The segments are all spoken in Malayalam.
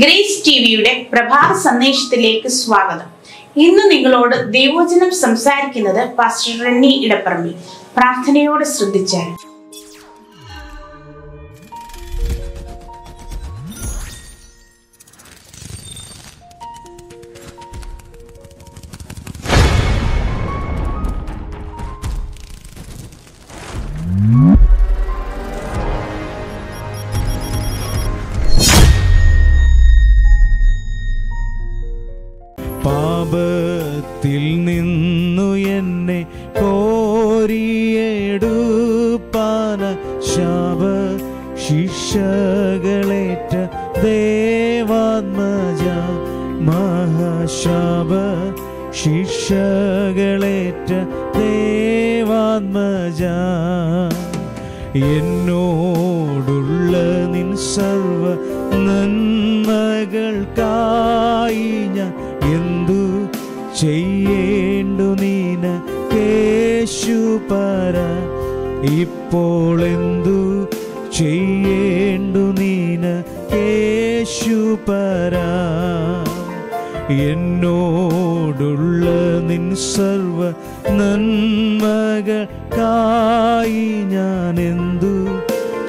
ഗ്രേസ് ടിവിയുടെ പ്രഭാത സന്ദേശത്തിലേക്ക് സ്വാഗതം ഇന്ന് നിങ്ങളോട് ദൈവോചനം സംസാരിക്കുന്നത് പാസ്റ്റർ റണ്ണി ഇടപ്പറമ്പി പ്രാർത്ഥനയോടെ ശ്രദ്ധിച്ചാൽ യേശു ഇപ്പോൾ എന്തു ചെയ്യേണ്ടു നീന യേശു എന്നോടുള്ള നിൻ സർവ കായി ഞാൻ എന്തു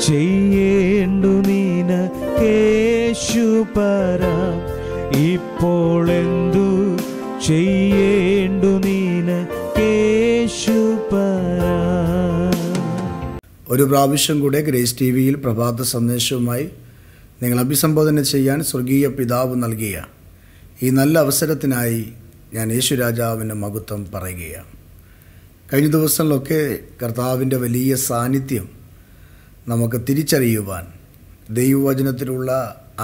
ചെയ്യേണ്ടു നീന യേശു ഇപ്പോൾ എന്തു ചെയ്യേ ഒരു പ്രാവശ്യം കൂടെ ഗ്രേസ് ടി വിയിൽ പ്രഭാത സന്ദേശവുമായി നിങ്ങൾ അഭിസംബോധന ചെയ്യാൻ സ്വർഗീയ പിതാവ് നൽകിയ ഈ നല്ല അവസരത്തിനായി ഞാൻ യേശുരാജാവിൻ്റെ മഹത്വം പറയുകയാണ് കഴിഞ്ഞ ദിവസങ്ങളിലൊക്കെ കർത്താവിൻ്റെ വലിയ സാന്നിധ്യം നമുക്ക് തിരിച്ചറിയുവാൻ ദൈവവചനത്തിലുള്ള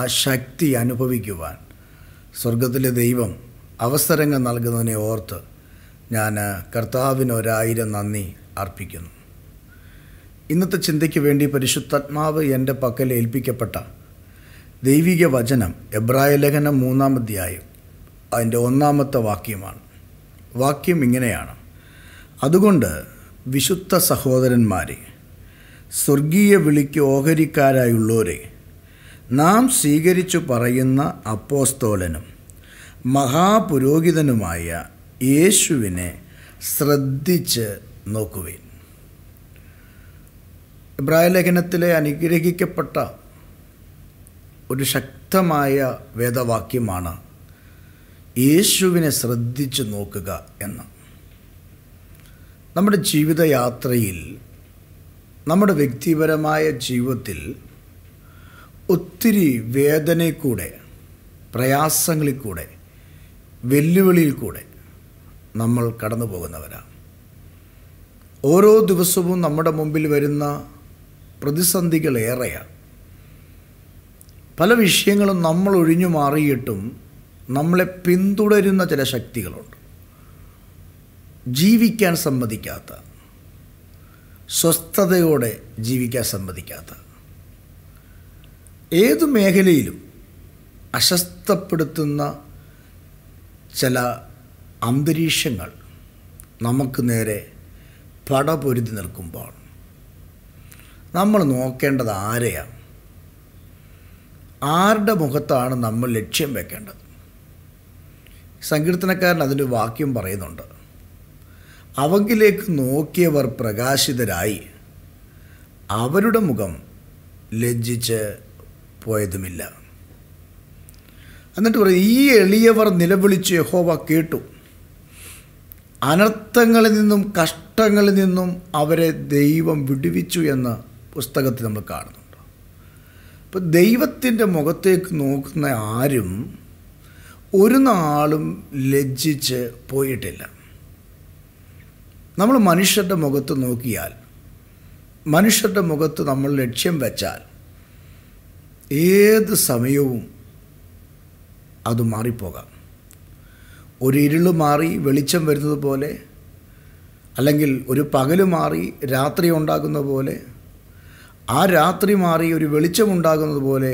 ആ ശക്തി അനുഭവിക്കുവാൻ സ്വർഗത്തിലെ ദൈവം അവസരങ്ങൾ നൽകുന്നതിനെ ഓർത്ത് ഞാൻ കർത്താവിനൊരായിരം നന്ദി അർപ്പിക്കുന്നു ഇന്നത്തെ ചിന്തയ്ക്ക് വേണ്ടി പരിശുദ്ധാത്മാവ് എൻ്റെ പക്കൽ ഏൽപ്പിക്കപ്പെട്ട ദൈവിക വചനം എബ്രായ ലേഖനം മൂന്നാം അധ്യായം അതിൻ്റെ ഒന്നാമത്തെ വാക്യമാണ് വാക്യം ഇങ്ങനെയാണ് അതുകൊണ്ട് വിശുദ്ധ സഹോദരന്മാരെ സ്വർഗീയ വിളിക്ക് ഓഹരിക്കാരായുള്ളവരെ നാം സ്വീകരിച്ചു പറയുന്ന അപ്പോസ്തോലനും മഹാപുരോഹിതനുമായ യേശുവിനെ ശ്രദ്ധിച്ച് നോക്കുവേൻ ഇബ്രാഹിം ലേഖനത്തിലെ അനുഗ്രഹിക്കപ്പെട്ട ഒരു ശക്തമായ വേദവാക്യമാണ് യേശുവിനെ ശ്രദ്ധിച്ച് നോക്കുക എന്ന് നമ്മുടെ ജീവിതയാത്രയിൽ നമ്മുടെ വ്യക്തിപരമായ ജീവിതത്തിൽ ഒത്തിരി വേദനയിൽക്കൂടെ കൂടെ പ്രയാസങ്ങളിൽ കൂടെ വെല്ലുവിളിയിൽ കൂടെ നമ്മൾ കടന്നു പോകുന്നവരാണ് ഓരോ ദിവസവും നമ്മുടെ മുമ്പിൽ വരുന്ന പ്രതിസന്ധികളേറെയാണ് പല വിഷയങ്ങളും നമ്മൾ ഒഴിഞ്ഞു മാറിയിട്ടും നമ്മളെ പിന്തുടരുന്ന ചില ശക്തികളുണ്ട് ജീവിക്കാൻ സമ്മതിക്കാത്ത സ്വസ്ഥതയോടെ ജീവിക്കാൻ സമ്മതിക്കാത്ത ഏതു മേഖലയിലും അശസ്തപ്പെടുത്തുന്ന ചില അന്തരീക്ഷങ്ങൾ നമുക്ക് നേരെ പടപൊരുതി നിൽക്കുമ്പോൾ നമ്മൾ നോക്കേണ്ടത് ആരെയാണ് ആരുടെ മുഖത്താണ് നമ്മൾ ലക്ഷ്യം വെക്കേണ്ടത് സങ്കീർത്തനക്കാരൻ അതിൻ്റെ വാക്യം പറയുന്നുണ്ട് അവങ്കിലേക്ക് നോക്കിയവർ പ്രകാശിതരായി അവരുടെ മുഖം ലജ്ജിച്ച് പോയതുമില്ല എന്നിട്ട് പറയും ഈ എളിയവർ നിലവിളിച്ച് യഹോവ കേട്ടു അനർത്ഥങ്ങളിൽ നിന്നും കഷ്ടങ്ങളിൽ നിന്നും അവരെ ദൈവം വിടുവിച്ചു എന്ന് പുസ്തകത്തിൽ നമ്മൾ കാണുന്നുണ്ട് അപ്പോൾ ദൈവത്തിൻ്റെ മുഖത്തേക്ക് നോക്കുന്ന ആരും ഒരു നാളും ലജ്ജിച്ച് പോയിട്ടില്ല നമ്മൾ മനുഷ്യരുടെ മുഖത്ത് നോക്കിയാൽ മനുഷ്യരുടെ മുഖത്ത് നമ്മൾ ലക്ഷ്യം വെച്ചാൽ ഏത് സമയവും അത് മാറിപ്പോകാം ഒരു ഇരുള് മാറി വെളിച്ചം വരുന്നത് പോലെ അല്ലെങ്കിൽ ഒരു പകൽ മാറി രാത്രി ഉണ്ടാകുന്ന പോലെ ആ രാത്രി മാറി ഒരു വെളിച്ചമുണ്ടാകുന്നത് പോലെ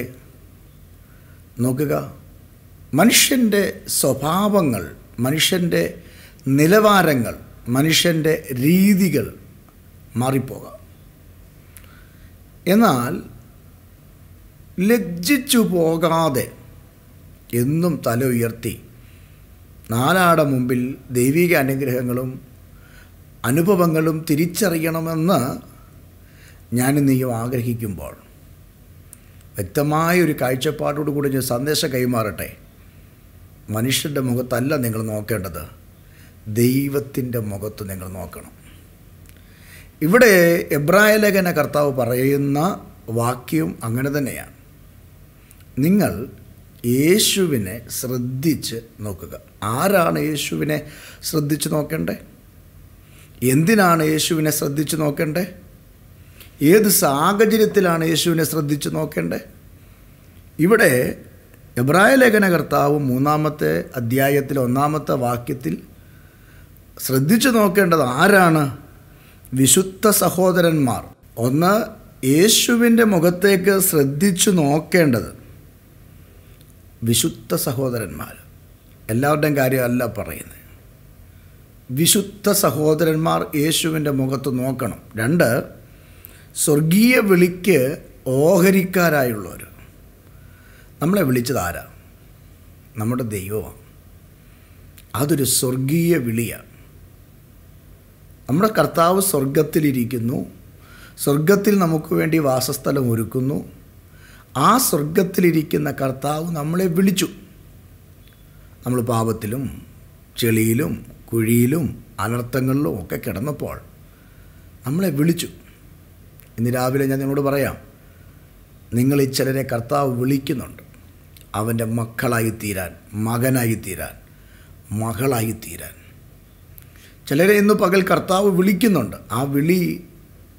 നോക്കുക മനുഷ്യൻ്റെ സ്വഭാവങ്ങൾ മനുഷ്യൻ്റെ നിലവാരങ്ങൾ മനുഷ്യൻ്റെ രീതികൾ മാറിപ്പോകാം എന്നാൽ ലജ്ജിച്ചു പോകാതെ എന്നും തല ഉയർത്തി നാലാട മുമ്പിൽ ദൈവിക അനുഗ്രഹങ്ങളും അനുഭവങ്ങളും തിരിച്ചറിയണമെന്ന് ഞാനും നീയും ആഗ്രഹിക്കുമ്പോൾ വ്യക്തമായ ഒരു കാഴ്ചപ്പാടോടുകൂടി ഞാൻ സന്ദേശം കൈമാറട്ടെ മനുഷ്യൻ്റെ മുഖത്തല്ല നിങ്ങൾ നോക്കേണ്ടത് ദൈവത്തിൻ്റെ മുഖത്ത് നിങ്ങൾ നോക്കണം ഇവിടെ ലേഖന കർത്താവ് പറയുന്ന വാക്യം അങ്ങനെ തന്നെയാണ് നിങ്ങൾ യേശുവിനെ ശ്രദ്ധിച്ച് നോക്കുക ആരാണ് യേശുവിനെ ശ്രദ്ധിച്ച് നോക്കേണ്ടേ എന്തിനാണ് യേശുവിനെ ശ്രദ്ധിച്ച് നോക്കേണ്ടേ ഏത് സാഹചര്യത്തിലാണ് യേശുവിനെ ശ്രദ്ധിച്ച് നോക്കേണ്ടത് ഇവിടെ എബ്രായ ലേഖന കർത്താവ് മൂന്നാമത്തെ അധ്യായത്തിൽ ഒന്നാമത്തെ വാക്യത്തിൽ ശ്രദ്ധിച്ചു നോക്കേണ്ടത് ആരാണ് വിശുദ്ധ സഹോദരന്മാർ ഒന്ന് യേശുവിൻ്റെ മുഖത്തേക്ക് ശ്രദ്ധിച്ചു നോക്കേണ്ടത് വിശുദ്ധ സഹോദരന്മാർ എല്ലാവരുടെയും കാര്യമല്ല പറയുന്നത് വിശുദ്ധ സഹോദരന്മാർ യേശുവിൻ്റെ മുഖത്ത് നോക്കണം രണ്ട് സ്വർഗീയ വിളിക്ക് ഓഹരിക്കാരായുള്ളവർ നമ്മളെ വിളിച്ചത് ആരാ നമ്മുടെ ദൈവമാണ് അതൊരു സ്വർഗീയ വിളിയാണ് നമ്മുടെ കർത്താവ് സ്വർഗത്തിലിരിക്കുന്നു സ്വർഗത്തിൽ നമുക്ക് വേണ്ടി വാസസ്ഥലം ഒരുക്കുന്നു ആ സ്വർഗത്തിലിരിക്കുന്ന കർത്താവ് നമ്മളെ വിളിച്ചു നമ്മൾ പാപത്തിലും ചെളിയിലും കുഴിയിലും അനർത്ഥങ്ങളിലും ഒക്കെ കിടന്നപ്പോൾ നമ്മളെ വിളിച്ചു ഇന്ന് രാവിലെ ഞാൻ നിങ്ങളോട് പറയാം നിങ്ങൾ ഈ ചിലരെ കർത്താവ് വിളിക്കുന്നുണ്ട് അവൻ്റെ മക്കളായി തീരാൻ മകളായിത്തീരാൻ തീരാൻ മകളായി തീരാൻ ചിലരെ ഇന്ന് പകൽ കർത്താവ് വിളിക്കുന്നുണ്ട് ആ വിളി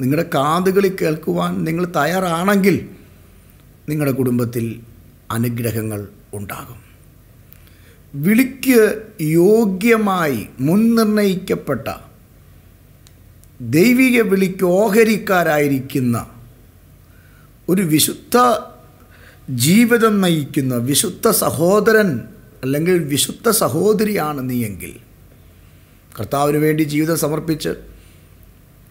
നിങ്ങളുടെ കാതുകളിൽ കേൾക്കുവാൻ നിങ്ങൾ തയ്യാറാണെങ്കിൽ നിങ്ങളുടെ കുടുംബത്തിൽ അനുഗ്രഹങ്ങൾ ഉണ്ടാകും വിളിക്ക് യോഗ്യമായി മുൻനിർണയിക്കപ്പെട്ട ദൈവിക വിളിക്ക് ഓഹരിക്കാരായിരിക്കുന്ന ഒരു വിശുദ്ധ ജീവിതം നയിക്കുന്ന വിശുദ്ധ സഹോദരൻ അല്ലെങ്കിൽ വിശുദ്ധ സഹോദരിയാണ് നീയെങ്കിൽ കർത്താവിന് വേണ്ടി ജീവിതം സമർപ്പിച്ച്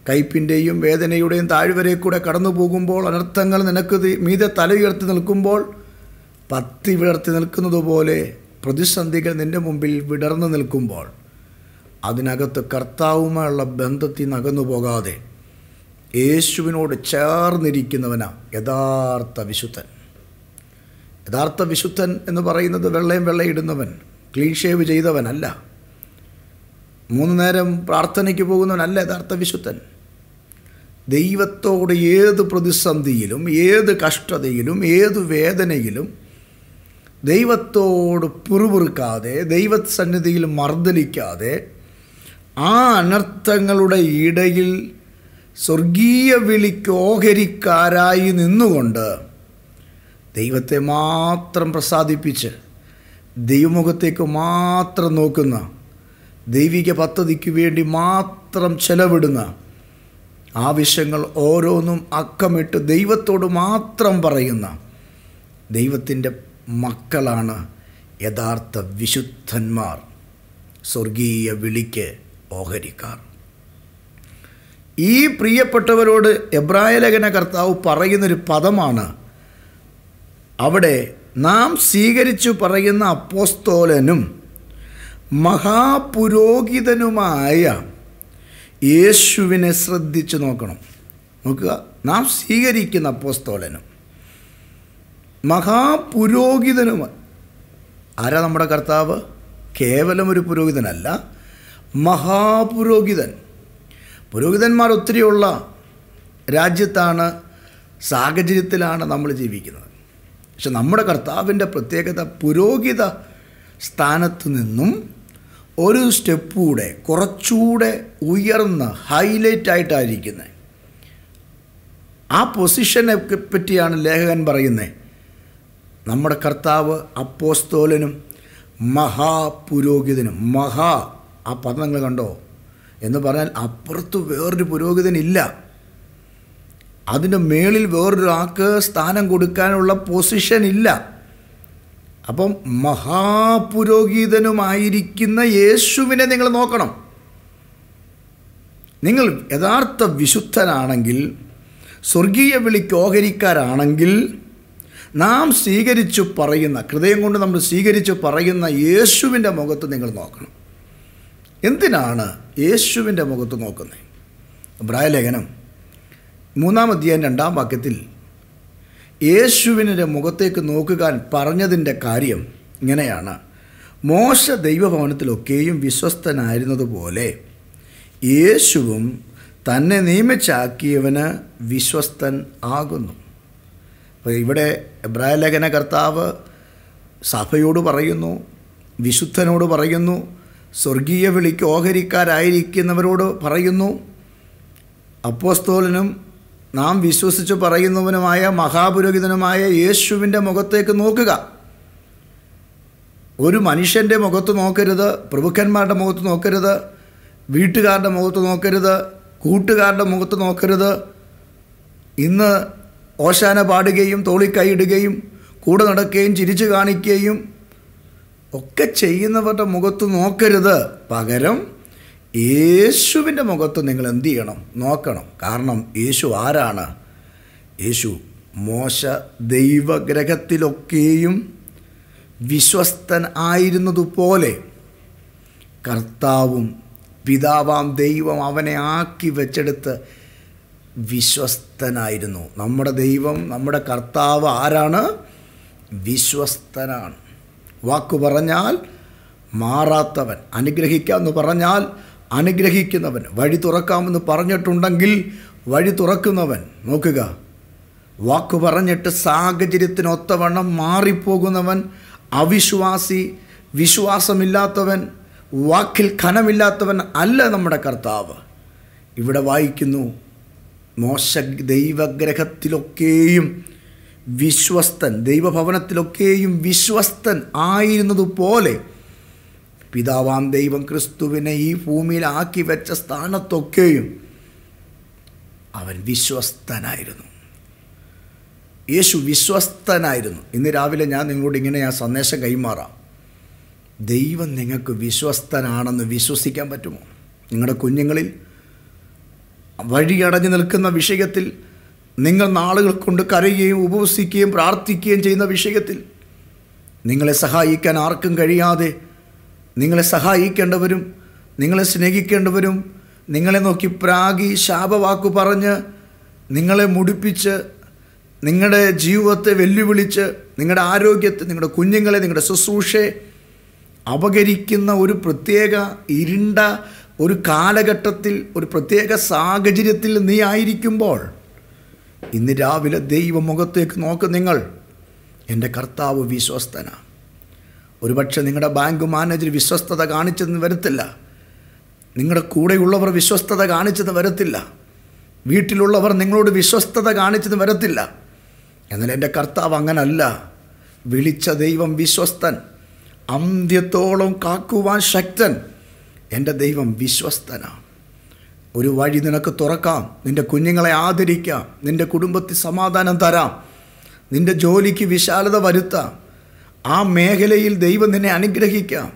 കയ്പിൻ്റെയും വേദനയുടെയും താഴ്വരെ കൂടെ കടന്നു പോകുമ്പോൾ അനർത്ഥങ്ങൾ നിനക്ക് മീതെ തലയുയർത്തി നിൽക്കുമ്പോൾ പത്തി വിളർത്തി നിൽക്കുന്നതുപോലെ പ്രതിസന്ധികൾ നിൻ്റെ മുമ്പിൽ വിടർന്നു നിൽക്കുമ്പോൾ അതിനകത്ത് കർത്താവുമായുള്ള ബന്ധത്തിൽ നകന്നു പോകാതെ യേശുവിനോട് ചേർന്നിരിക്കുന്നവനാണ് യഥാർത്ഥ വിശുദ്ധൻ യഥാർത്ഥ വിശുദ്ധൻ എന്ന് പറയുന്നത് വെള്ളയും വെള്ളയിടുന്നവൻ ക്ലീൻ ഷേവ് ചെയ്തവനല്ല മൂന്ന് നേരം പ്രാർത്ഥനയ്ക്ക് പോകുന്നവനല്ല യഥാർത്ഥ വിശുദ്ധൻ ദൈവത്തോട് ഏത് പ്രതിസന്ധിയിലും ഏത് കഷ്ടതയിലും ഏത് വേദനയിലും ദൈവത്തോട് പുറുപുറുക്കാതെ ദൈവസന്നിധിയിൽ മർദ്ദലിക്കാതെ ആ അനർത്ഥങ്ങളുടെ ഇടയിൽ സ്വർഗീയ വിളിക്ക് ഓഹരിക്കാരായി നിന്നുകൊണ്ട് ദൈവത്തെ മാത്രം പ്രസാദിപ്പിച്ച് ദൈവമുഖത്തേക്ക് മാത്രം നോക്കുന്ന ദൈവിക പദ്ധതിക്ക് വേണ്ടി മാത്രം ചെലവിടുന്ന ആവശ്യങ്ങൾ ഓരോന്നും അക്കമിട്ട് ദൈവത്തോട് മാത്രം പറയുന്ന ദൈവത്തിൻ്റെ മക്കളാണ് യഥാർത്ഥ വിശുദ്ധന്മാർ സ്വർഗീയ വിളിക്ക് ഓഹരിക്കാർ ഈ പ്രിയപ്പെട്ടവരോട് എബ്രായ ലേഖന കർത്താവ് പറയുന്നൊരു പദമാണ് അവിടെ നാം സ്വീകരിച്ചു പറയുന്ന അപ്പോസ്തോലനും മഹാപുരോഹിതനുമായ യേശുവിനെ ശ്രദ്ധിച്ചു നോക്കണം നോക്കുക നാം സ്വീകരിക്കുന്ന അപ്പോസ്തോലനും മഹാപുരോഹിതനുമായി ആരാ നമ്മുടെ കർത്താവ് കേവലം ഒരു പുരോഹിതനല്ല മഹാപുരോഹിതൻ പുരോഹിതന്മാർ ഒത്തിരിയുള്ള രാജ്യത്താണ് സാഹചര്യത്തിലാണ് നമ്മൾ ജീവിക്കുന്നത് പക്ഷെ നമ്മുടെ കർത്താവിൻ്റെ പ്രത്യേകത പുരോഹിത സ്ഥാനത്ത് നിന്നും ഒരു സ്റ്റെപ്പൂടെ കുറച്ചുകൂടെ ഉയർന്ന ഹൈലൈറ്റ് ആയിട്ടായിരിക്കുന്നത് ആ പൊസിഷനെ പറ്റിയാണ് ലേഖകൻ പറയുന്നത് നമ്മുടെ കർത്താവ് അപ്പോസ്തോലനും മഹാപുരോഹിതനും മഹാ ആ പദം നിങ്ങൾ കണ്ടോ എന്ന് പറഞ്ഞാൽ അപ്പുറത്ത് വേറൊരു ഇല്ല അതിൻ്റെ മേളിൽ വേറൊരാൾക്ക് സ്ഥാനം കൊടുക്കാനുള്ള പൊസിഷൻ ഇല്ല അപ്പം മഹാപുരോഹിതനുമായിരിക്കുന്ന യേശുവിനെ നിങ്ങൾ നോക്കണം നിങ്ങൾ യഥാർത്ഥ വിശുദ്ധനാണെങ്കിൽ സ്വർഗീയ വിളിക്ക് ഓഹരിക്കാരാണെങ്കിൽ നാം സ്വീകരിച്ചു പറയുന്ന ഹൃദയം കൊണ്ട് നമ്മൾ സ്വീകരിച്ചു പറയുന്ന യേശുവിൻ്റെ മുഖത്ത് നിങ്ങൾ നോക്കണം എന്തിനാണ് യേശുവിൻ്റെ മുഖത്ത് നോക്കുന്നത് ബ്രായലേഖനം മൂന്നാം അധ്യായം രണ്ടാം വാക്യത്തിൽ യേശുവിൻ്റെ മുഖത്തേക്ക് നോക്കുക പറഞ്ഞതിൻ്റെ കാര്യം ഇങ്ങനെയാണ് മോശ ദൈവഭവനത്തിലൊക്കെയും വിശ്വസ്തനായിരുന്നതുപോലെ യേശുവും തന്നെ നിയമിച്ചാക്കിയവന് വിശ്വസ്തൻ ആകുന്നു അപ്പോൾ ഇവിടെ എബ്രായ ലേഖന കർത്താവ് സഭയോട് പറയുന്നു വിശുദ്ധനോട് പറയുന്നു സ്വർഗീയ വിളിക്ക് ഓഹരിക്കാരായിരിക്കുന്നവരോട് പറയുന്നു അപ്പോസ്തോലനും നാം വിശ്വസിച്ച് പറയുന്നവനുമായ മഹാപുരോഹിതനുമായ യേശുവിൻ്റെ മുഖത്തേക്ക് നോക്കുക ഒരു മനുഷ്യൻ്റെ മുഖത്ത് നോക്കരുത് പ്രഭുക്കന്മാരുടെ മുഖത്ത് നോക്കരുത് വീട്ടുകാരുടെ മുഖത്ത് നോക്കരുത് കൂട്ടുകാരുടെ മുഖത്ത് നോക്കരുത് ഇന്ന് ഓശാന പാടുകയും തോളിക്കൈയിടുകയും കൂടെ നടക്കുകയും ചിരിച്ചു കാണിക്കുകയും ഒക്കെ ചെയ്യുന്നവരുടെ മുഖത്ത് നോക്കരുത് പകരം യേശുവിൻ്റെ മുഖത്ത് നിങ്ങൾ എന്ത് ചെയ്യണം നോക്കണം കാരണം യേശു ആരാണ് യേശു മോശ ദൈവഗ്രഹത്തിലൊക്കെയും വിശ്വസ്തൻ ആയിരുന്നതുപോലെ കർത്താവും പിതാവാം ദൈവം അവനെ ആക്കി വെച്ചെടുത്ത് വിശ്വസ്തനായിരുന്നു നമ്മുടെ ദൈവം നമ്മുടെ കർത്താവ് ആരാണ് വിശ്വസ്തനാണ് വാക്കു പറഞ്ഞാൽ മാറാത്തവൻ അനുഗ്രഹിക്കാമെന്ന് പറഞ്ഞാൽ അനുഗ്രഹിക്കുന്നവൻ വഴി തുറക്കാമെന്ന് പറഞ്ഞിട്ടുണ്ടെങ്കിൽ വഴി തുറക്കുന്നവൻ നോക്കുക വാക്കു പറഞ്ഞിട്ട് സാഹചര്യത്തിനൊത്തവണ്ണം മാറിപ്പോകുന്നവൻ അവിശ്വാസി വിശ്വാസമില്ലാത്തവൻ വാക്കിൽ ഖനമില്ലാത്തവൻ അല്ല നമ്മുടെ കർത്താവ് ഇവിടെ വായിക്കുന്നു മോശ ദൈവഗ്രഹത്തിലൊക്കെയും വിശ്വസ്തൻ ദൈവഭവനത്തിലൊക്കെയും വിശ്വസ്തൻ ആയിരുന്നതുപോലെ പിതാവാം ദൈവം ക്രിസ്തുവിനെ ഈ ഭൂമിയിൽ ആക്കി വെച്ച സ്ഥാനത്തൊക്കെയും അവൻ വിശ്വസ്തനായിരുന്നു യേശു വിശ്വസ്തനായിരുന്നു ഇന്ന് രാവിലെ ഞാൻ നിങ്ങളോട് ഇങ്ങനെ ആ സന്ദേശം കൈമാറാം ദൈവം നിങ്ങൾക്ക് വിശ്വസ്തനാണെന്ന് വിശ്വസിക്കാൻ പറ്റുമോ നിങ്ങളുടെ കുഞ്ഞുങ്ങളിൽ വഴിയടഞ്ഞു നിൽക്കുന്ന വിഷയത്തിൽ നിങ്ങൾ നാളുകൾ കൊണ്ട് കരയുകയും ഉപവസിക്കുകയും പ്രാർത്ഥിക്കുകയും ചെയ്യുന്ന വിഷയത്തിൽ നിങ്ങളെ സഹായിക്കാൻ ആർക്കും കഴിയാതെ നിങ്ങളെ സഹായിക്കേണ്ടവരും നിങ്ങളെ സ്നേഹിക്കേണ്ടവരും നിങ്ങളെ നോക്കി പ്രാഗി ശാപവാക്കു പറഞ്ഞ് നിങ്ങളെ മുടിപ്പിച്ച് നിങ്ങളുടെ ജീവിതത്തെ വെല്ലുവിളിച്ച് നിങ്ങളുടെ ആരോഗ്യത്തെ നിങ്ങളുടെ കുഞ്ഞുങ്ങളെ നിങ്ങളുടെ ശുശ്രൂഷയെ അപകരിക്കുന്ന ഒരു പ്രത്യേക ഇരുണ്ട ഒരു കാലഘട്ടത്തിൽ ഒരു പ്രത്യേക സാഹചര്യത്തിൽ നീ ആയിരിക്കുമ്പോൾ ഇന്ന് രാവിലെ ദൈവമുഖത്തേക്ക് നോക്ക് നിങ്ങൾ എൻ്റെ കർത്താവ് വിശ്വസ്തന ഒരുപക്ഷെ നിങ്ങളുടെ ബാങ്ക് മാനേജർ വിശ്വസ്തത കാണിച്ചെന്ന് വരത്തില്ല നിങ്ങളുടെ കൂടെയുള്ളവർ വിശ്വസ്തത കാണിച്ചെന്ന് വരത്തില്ല വീട്ടിലുള്ളവർ നിങ്ങളോട് വിശ്വസ്തത കാണിച്ചെന്ന് വരത്തില്ല എന്നാൽ എൻ്റെ കർത്താവ് അങ്ങനല്ല വിളിച്ച ദൈവം വിശ്വസ്തൻ അന്ത്യത്തോളം കാക്കുവാൻ ശക്തൻ എൻ്റെ ദൈവം വിശ്വസ്തനാണ് ഒരു വഴി നിനക്ക് തുറക്കാം നിൻ്റെ കുഞ്ഞുങ്ങളെ ആദരിക്കാം നിൻ്റെ കുടുംബത്തിൽ സമാധാനം തരാം നിൻ്റെ ജോലിക്ക് വിശാലത വരുത്താം ആ മേഖലയിൽ ദൈവം നിന്നെ അനുഗ്രഹിക്കാം